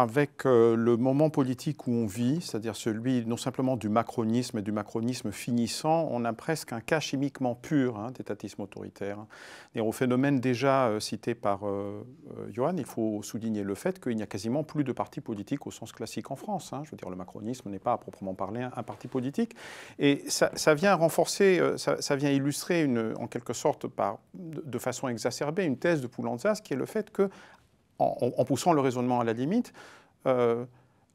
avec euh, le moment politique où on vit, c'est-à-dire celui non simplement du macronisme et du macronisme finissant, on a presque un cas chimiquement pur hein, d'étatisme autoritaire. Hein. Et au phénomène déjà euh, cité par euh, euh, Johan, il faut souligner le fait qu'il n'y a quasiment plus de partis politiques au sens classique en France. Hein. Je veux dire, le macronisme n'est pas à proprement parler un, parti politique. Et ça, vient renforcer, ça, vient illustrer une, en quelque sorte par, de, de façon exacerbée une thèse de Poulanzas qui est le fait que en, poussant le raisonnement à la limite, euh,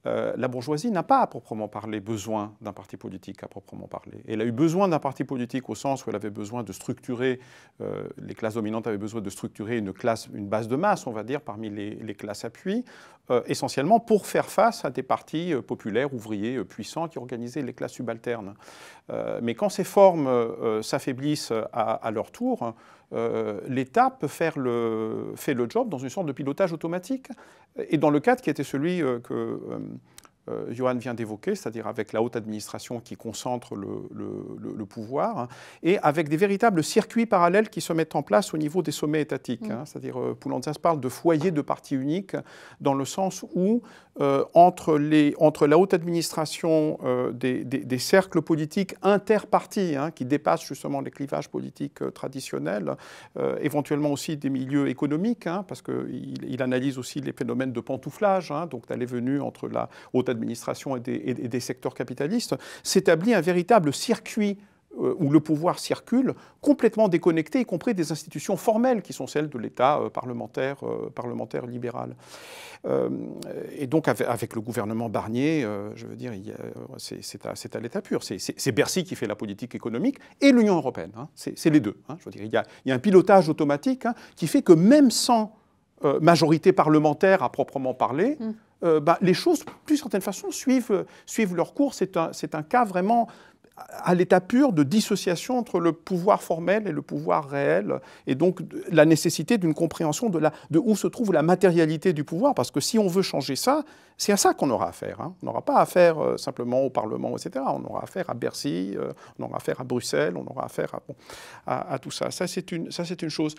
euh, la bourgeoisie n'a pas à proprement parler besoin d'un parti politique à proprement parler. Elle a eu besoin d'un parti politique au sens où elle avait besoin de structurer, euh, les classes dominantes avaient besoin de structurer une classe, une base de masse, on va dire, parmi les, classes appui, essentiellement pour faire face à des partis populaires, ouvriers, puissants qui organisaient les classes subalternes. mais quand ces formes s'affaiblissent à, leur tour, euh, l'État peut faire le, fait le job dans une sorte de pilotage automatique et dans le cadre qui était celui euh, que euh, euh, Johan vient d'évoquer, c'est-à-dire avec la haute administration qui concentre le, pouvoir, hein, et avec des véritables circuits parallèles qui se mettent en place au niveau des sommets étatiques. Mm. Hein. c'est-à-dire, euh, Poulantzas parle de foyer de parti unique, dans le sens où, euh, entre, les, entre la haute administration des, cercles politiques interpartis, hein, qui dépassent justement les clivages politiques traditionnels, éventuellement aussi des milieux économiques, parce qu'il il analyse aussi les phénomènes de pantouflage, donc d'aller-venu entre la haute administration Administration et des, secteurs capitalistes, s'établit un véritable circuit euh, où le pouvoir circule, complètement déconnecté, y compris des institutions formelles qui sont celles de l'État euh, parlementaire, euh, parlementaire libéral. et donc avec, le gouvernement Barnier, je veux dire, c'est à, l'État pur. C'est Bercy qui fait la politique économique et l'Union européenne. Hein. c'est les deux. Hein, je veux dire, il y, a, un pilotage automatique hein, qui fait que même sans majorité parlementaire à proprement parler, mmh. Euh, bah, les choses, d'une certaine façon, suivent, suivent leur cours. C'est un, un cas vraiment à l'état pur de dissociation entre le pouvoir formel et le pouvoir réel, et donc la nécessité d'une compréhension de, la, de où se trouve la matérialité du pouvoir, parce que si on veut changer ça, c'est à ça qu'on aura affaire. Hein. On n'aura pas affaire euh, simplement au Parlement, etc. On aura affaire à Bercy, euh, on aura affaire à Bruxelles, on aura affaire à, tout ça. Ça, c'est une, une chose.